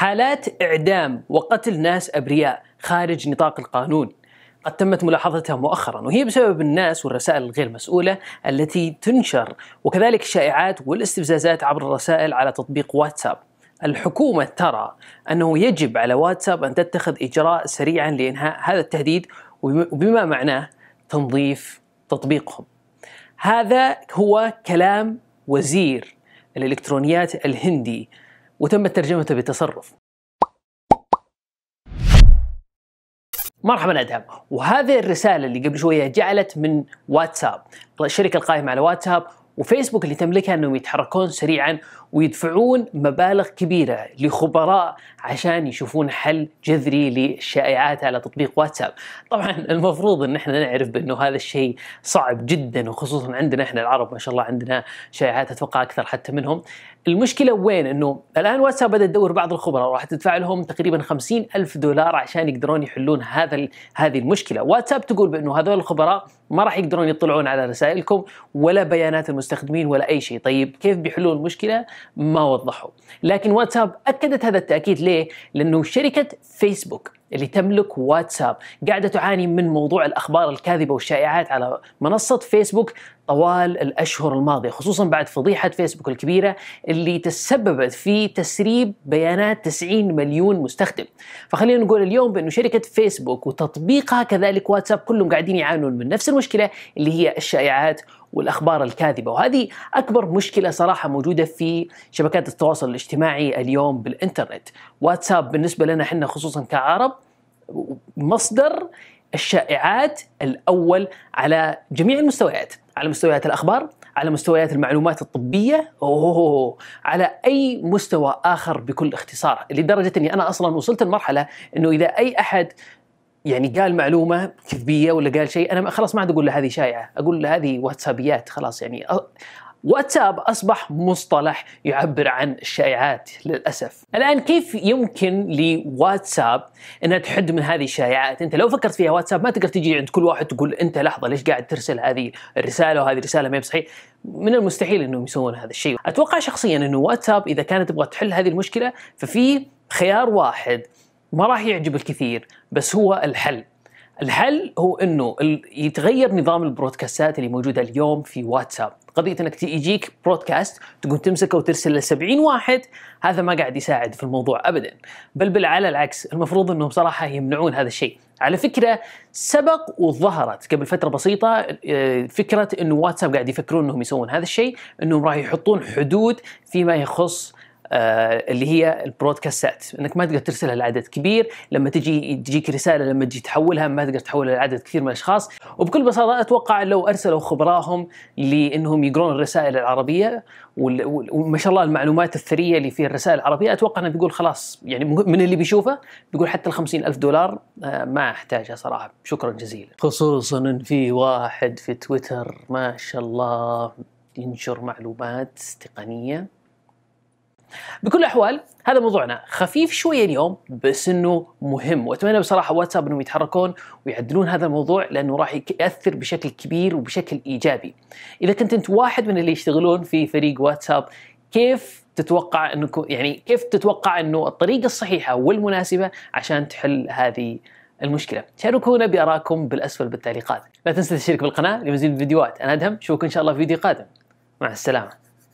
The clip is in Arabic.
حالات إعدام وقتل ناس أبرياء خارج نطاق القانون قد تمت ملاحظتها مؤخرا وهي بسبب الناس والرسائل الغير مسؤولة التي تنشر وكذلك الشائعات والاستفزازات عبر الرسائل على تطبيق واتساب الحكومة ترى أنه يجب على واتساب أن تتخذ إجراء سريعا لإنهاء هذا التهديد وبما معناه تنظيف تطبيقهم هذا هو كلام وزير الإلكترونيات الهندي وتم ترجمته بتصرف مرحبا ادهم وهذه الرساله اللي قبل شويه جعلت من واتساب الشركه القائمه على واتساب وفيسبوك اللي تملكها انهم يتحركون سريعا ويدفعون مبالغ كبيرة لخبراء عشان يشوفون حل جذري للشائعات على تطبيق واتساب طبعا المفروض ان احنا نعرف بانه هذا الشيء صعب جدا وخصوصا عندنا احنا العرب ما شاء الله عندنا شائعات اتوقع اكثر حتى منهم المشكلة وين انه الان واتساب بدأت تدور بعض الخبراء وراح تدفع لهم تقريبا 50 ألف دولار عشان يقدرون يحلون هذا هذه المشكلة واتساب تقول بانه هذول الخبراء ما راح يقدرون يطلعون على رسائلكم ولا بيانات المستخدمين ولا اي شيء طيب كيف بيحلون المشكله ما وضحوا لكن واتساب أكدت هذا التأكيد ليه؟ لأنه شركة فيسبوك اللي تملك واتساب قاعدة تعاني من موضوع الأخبار الكاذبة والشائعات على منصة فيسبوك طوال الأشهر الماضية خصوصا بعد فضيحة فيسبوك الكبيرة اللي تسببت في تسريب بيانات 90 مليون مستخدم فخلينا نقول اليوم بأنه شركة فيسبوك وتطبيقها كذلك واتساب كلهم قاعدين يعانون من نفس المشكلة اللي هي الشائعات والاخبار الكاذبه وهذه اكبر مشكله صراحه موجوده في شبكات التواصل الاجتماعي اليوم بالانترنت واتساب بالنسبه لنا احنا خصوصا كعرب مصدر الشائعات الاول على جميع المستويات، على مستويات الاخبار، على مستويات المعلومات الطبيه، أوه على اي مستوى اخر بكل اختصار، لدرجه اني انا اصلا وصلت لمرحله انه اذا اي احد يعني قال معلومه كذبيه ولا قال شيء انا خلاص ما عاد اقول له هذه شائعه، اقول له هذه واتسابيات خلاص يعني واتساب اصبح مصطلح يعبر عن الشائعات للاسف. الان كيف يمكن لواتساب انها تحد من هذه الشائعات؟ انت لو فكرت فيها واتساب ما تقدر تجي عند كل واحد تقول انت لحظه ليش قاعد ترسل هذه الرساله وهذه الرساله ما بصحيح؟ من المستحيل انهم يسوون هذا الشيء. اتوقع شخصيا انه واتساب اذا كانت تبغى تحل هذه المشكله ففي خيار واحد ما راح يعجب الكثير بس هو الحل. الحل هو انه يتغير نظام البرودكاستات اللي موجوده اليوم في واتساب قضيه انك يجيك برودكاست تقوم تمسكه وترسل ل 70 واحد هذا ما قاعد يساعد في الموضوع ابدا بل بل على العكس المفروض انهم صراحه يمنعون هذا الشيء على فكره سبق وظهرت قبل فتره بسيطه آه، فكره انه واتساب قاعد يفكرون انهم يسوون هذا الشيء انهم راح يحطون حدود فيما يخص آه، اللي هي البرودكاستات انك ما تقدر ترسلها لعدد كبير لما تجي تجيك رساله لما تجي تحولها ما تقدر تحولها لعدد كثير من الاشخاص وبكل بساطه اتوقع لو ارسلوا خبراهم لانهم يقرون الرسائل العربيه وما شاء الله المعلومات الثريه اللي في الرسائل العربيه اتوقع انه بيقول خلاص يعني من اللي بيشوفه بيقول حتى ال ألف دولار آه، ما احتاجها صراحه شكرا جزيلا خصوصا ان في واحد في تويتر ما شاء الله ينشر معلومات تقنيه بكل الاحوال هذا موضوعنا خفيف شويه اليوم بس انه مهم واتمنى بصراحه واتساب انهم يتحركون ويعدلون هذا الموضوع لانه راح ياثر بشكل كبير وبشكل ايجابي. اذا كنت انت واحد من اللي يشتغلون في فريق واتساب كيف تتوقع انكم يعني كيف تتوقع انه الطريقه الصحيحه والمناسبه عشان تحل هذه المشكلة شاركونا بارائكم بالأسفل بالتعليقات لا تنسى تشترك بالقناة لمزيد الفيديوهات أنا أدهم أشوفكم إن شاء الله في فيديو قادم مع السلامة